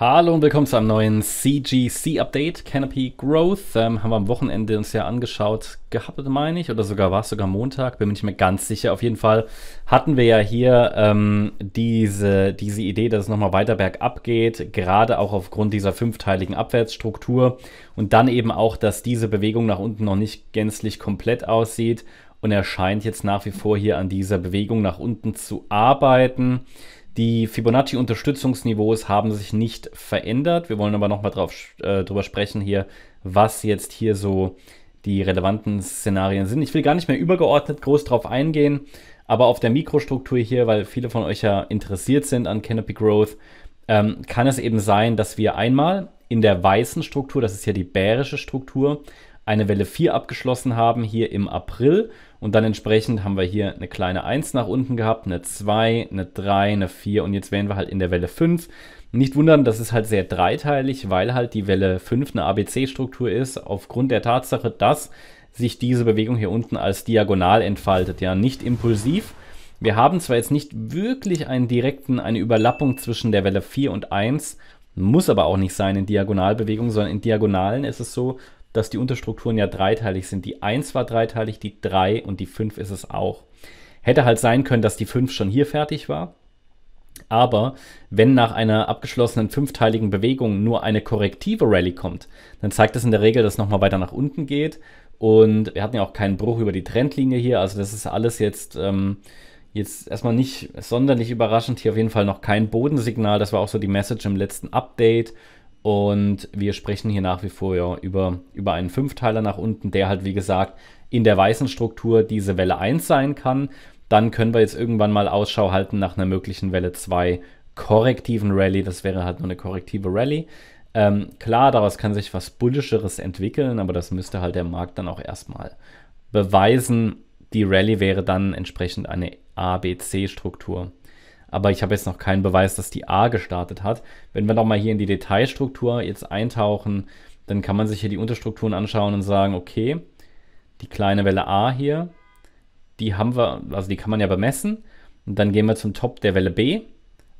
Hallo und willkommen zu einem neuen CGC-Update, Canopy Growth. Ähm, haben wir am Wochenende uns ja angeschaut gehabt, meine ich, oder sogar war es sogar Montag, bin mir nicht mehr ganz sicher. Auf jeden Fall hatten wir ja hier ähm, diese, diese Idee, dass es nochmal weiter bergab geht, gerade auch aufgrund dieser fünfteiligen Abwärtsstruktur und dann eben auch, dass diese Bewegung nach unten noch nicht gänzlich komplett aussieht und er scheint jetzt nach wie vor hier an dieser Bewegung nach unten zu arbeiten. Die Fibonacci-Unterstützungsniveaus haben sich nicht verändert. Wir wollen aber nochmal äh, drüber sprechen hier, was jetzt hier so die relevanten Szenarien sind. Ich will gar nicht mehr übergeordnet groß drauf eingehen, aber auf der Mikrostruktur hier, weil viele von euch ja interessiert sind an Canopy Growth, ähm, kann es eben sein, dass wir einmal in der weißen Struktur, das ist hier die bärische Struktur, eine Welle 4 abgeschlossen haben, hier im April. Und dann entsprechend haben wir hier eine kleine 1 nach unten gehabt, eine 2, eine 3, eine 4 und jetzt wären wir halt in der Welle 5. Nicht wundern, das ist halt sehr dreiteilig, weil halt die Welle 5 eine ABC-Struktur ist, aufgrund der Tatsache, dass sich diese Bewegung hier unten als diagonal entfaltet, ja, nicht impulsiv. Wir haben zwar jetzt nicht wirklich einen direkten, eine Überlappung zwischen der Welle 4 und 1, muss aber auch nicht sein in Diagonalbewegungen, sondern in Diagonalen ist es so, dass die Unterstrukturen ja dreiteilig sind. Die 1 war dreiteilig, die 3 und die 5 ist es auch. Hätte halt sein können, dass die 5 schon hier fertig war. Aber wenn nach einer abgeschlossenen fünfteiligen Bewegung nur eine korrektive Rallye kommt, dann zeigt das in der Regel, dass es nochmal weiter nach unten geht. Und wir hatten ja auch keinen Bruch über die Trendlinie hier. Also das ist alles jetzt... Ähm, jetzt erstmal nicht sonderlich überraschend, hier auf jeden Fall noch kein Bodensignal. Das war auch so die Message im letzten Update. Und wir sprechen hier nach wie vor ja, über, über einen Fünfteiler nach unten, der halt, wie gesagt, in der weißen Struktur diese Welle 1 sein kann. Dann können wir jetzt irgendwann mal Ausschau halten nach einer möglichen Welle 2 korrektiven Rallye. Das wäre halt nur eine korrektive Rallye. Ähm, klar, daraus kann sich was Bullischeres entwickeln, aber das müsste halt der Markt dann auch erstmal beweisen. Die Rallye wäre dann entsprechend eine ABC-Struktur aber ich habe jetzt noch keinen Beweis, dass die A gestartet hat. Wenn wir nochmal hier in die Detailstruktur jetzt eintauchen, dann kann man sich hier die Unterstrukturen anschauen und sagen, okay, die kleine Welle A hier, die haben wir, also die kann man ja bemessen. Und dann gehen wir zum Top der Welle B.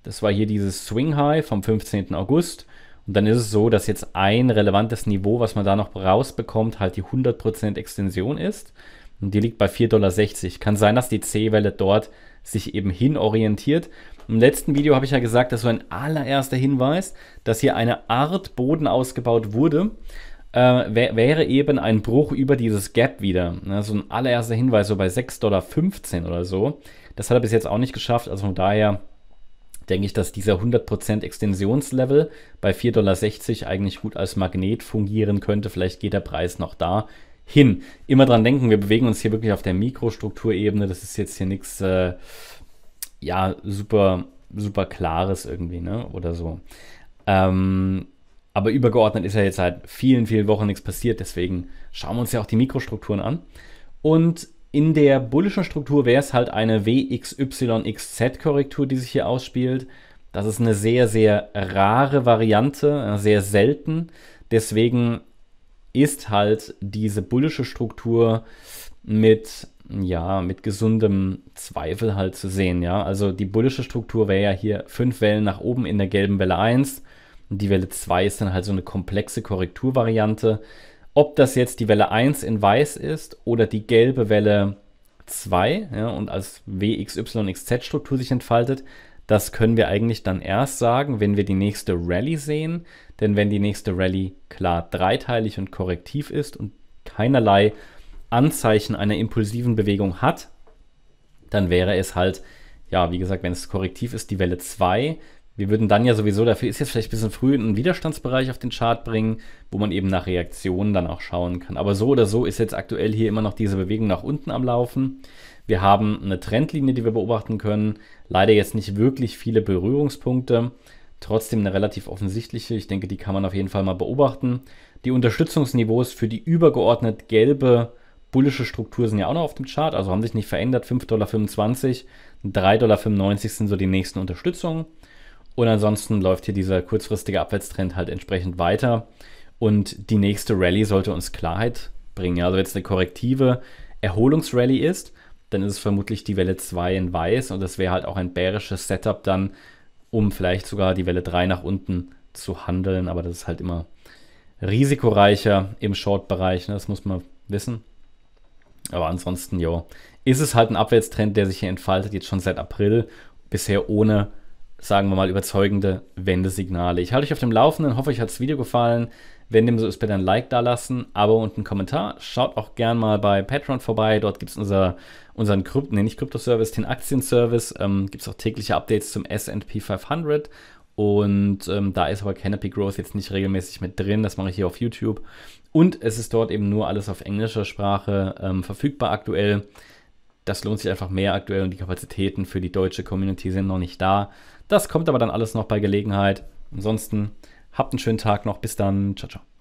Das war hier dieses Swing High vom 15. August. Und dann ist es so, dass jetzt ein relevantes Niveau, was man da noch rausbekommt, halt die 100% Extension ist. Und die liegt bei 4,60 Dollar. Kann sein, dass die C-Welle dort sich eben hin orientiert. Im letzten Video habe ich ja gesagt, dass so ein allererster Hinweis, dass hier eine Art Boden ausgebaut wurde, äh, wär, wäre eben ein Bruch über dieses Gap wieder. Ne? So ein allererster Hinweis, so bei 6,15 Dollar oder so. Das hat er bis jetzt auch nicht geschafft. Also von daher denke ich, dass dieser 100% Extensionslevel bei 4,60 Dollar eigentlich gut als Magnet fungieren könnte. Vielleicht geht der Preis noch da hin. Immer dran denken, wir bewegen uns hier wirklich auf der Mikrostrukturebene. Das ist jetzt hier nichts, äh, ja, super, super klares irgendwie, ne? Oder so. Ähm, aber übergeordnet ist ja jetzt seit vielen, vielen Wochen nichts passiert. Deswegen schauen wir uns ja auch die Mikrostrukturen an. Und in der bullischen Struktur wäre es halt eine WXYXZ-Korrektur, die sich hier ausspielt. Das ist eine sehr, sehr rare Variante, sehr selten. Deswegen ist halt diese bullische Struktur mit ja, mit gesundem Zweifel halt zu sehen, ja. Also die bullische Struktur wäre ja hier fünf Wellen nach oben in der gelben Welle 1. Die Welle 2 ist dann halt so eine komplexe Korrekturvariante. Ob das jetzt die Welle 1 in weiß ist oder die gelbe Welle 2 ja, und als WXYXZ-Struktur sich entfaltet, das können wir eigentlich dann erst sagen, wenn wir die nächste Rallye sehen. Denn wenn die nächste Rallye klar dreiteilig und korrektiv ist und keinerlei Anzeichen einer impulsiven Bewegung hat, dann wäre es halt, ja, wie gesagt, wenn es korrektiv ist, die Welle 2. Wir würden dann ja sowieso, dafür ist jetzt vielleicht ein bisschen früh, einen Widerstandsbereich auf den Chart bringen, wo man eben nach Reaktionen dann auch schauen kann. Aber so oder so ist jetzt aktuell hier immer noch diese Bewegung nach unten am Laufen. Wir haben eine Trendlinie, die wir beobachten können. Leider jetzt nicht wirklich viele Berührungspunkte. Trotzdem eine relativ offensichtliche. Ich denke, die kann man auf jeden Fall mal beobachten. Die Unterstützungsniveaus für die übergeordnet gelbe bullische Struktur sind ja auch noch auf dem Chart, also haben sich nicht verändert. 5,25 Dollar, 3,95 Dollar sind so die nächsten Unterstützungen. Und ansonsten läuft hier dieser kurzfristige Abwärtstrend halt entsprechend weiter. Und die nächste Rallye sollte uns Klarheit bringen. Ja, also jetzt eine korrektive Erholungsrallye ist, dann ist es vermutlich die Welle 2 in weiß und das wäre halt auch ein bärisches Setup dann, um vielleicht sogar die Welle 3 nach unten zu handeln. Aber das ist halt immer risikoreicher im Short-Bereich, ne? das muss man wissen. Aber ansonsten, ja, ist es halt ein Abwärtstrend, der sich hier entfaltet, jetzt schon seit April, bisher ohne, sagen wir mal, überzeugende Wendesignale. Ich halte euch auf dem Laufenden, hoffe, euch hat das Video gefallen. Wenn dem so ist, bitte ein Like da lassen, Abo und einen Kommentar. Schaut auch gern mal bei Patreon vorbei. Dort gibt es unser, unseren Krypto, nee, nicht Krypto-Service, den Aktien-Service. Ähm, gibt es auch tägliche Updates zum S&P 500 und ähm, da ist aber Canopy Growth jetzt nicht regelmäßig mit drin. Das mache ich hier auf YouTube. Und es ist dort eben nur alles auf englischer Sprache ähm, verfügbar aktuell. Das lohnt sich einfach mehr aktuell und die Kapazitäten für die deutsche Community sind noch nicht da. Das kommt aber dann alles noch bei Gelegenheit. Ansonsten Habt einen schönen Tag noch. Bis dann. Ciao, ciao.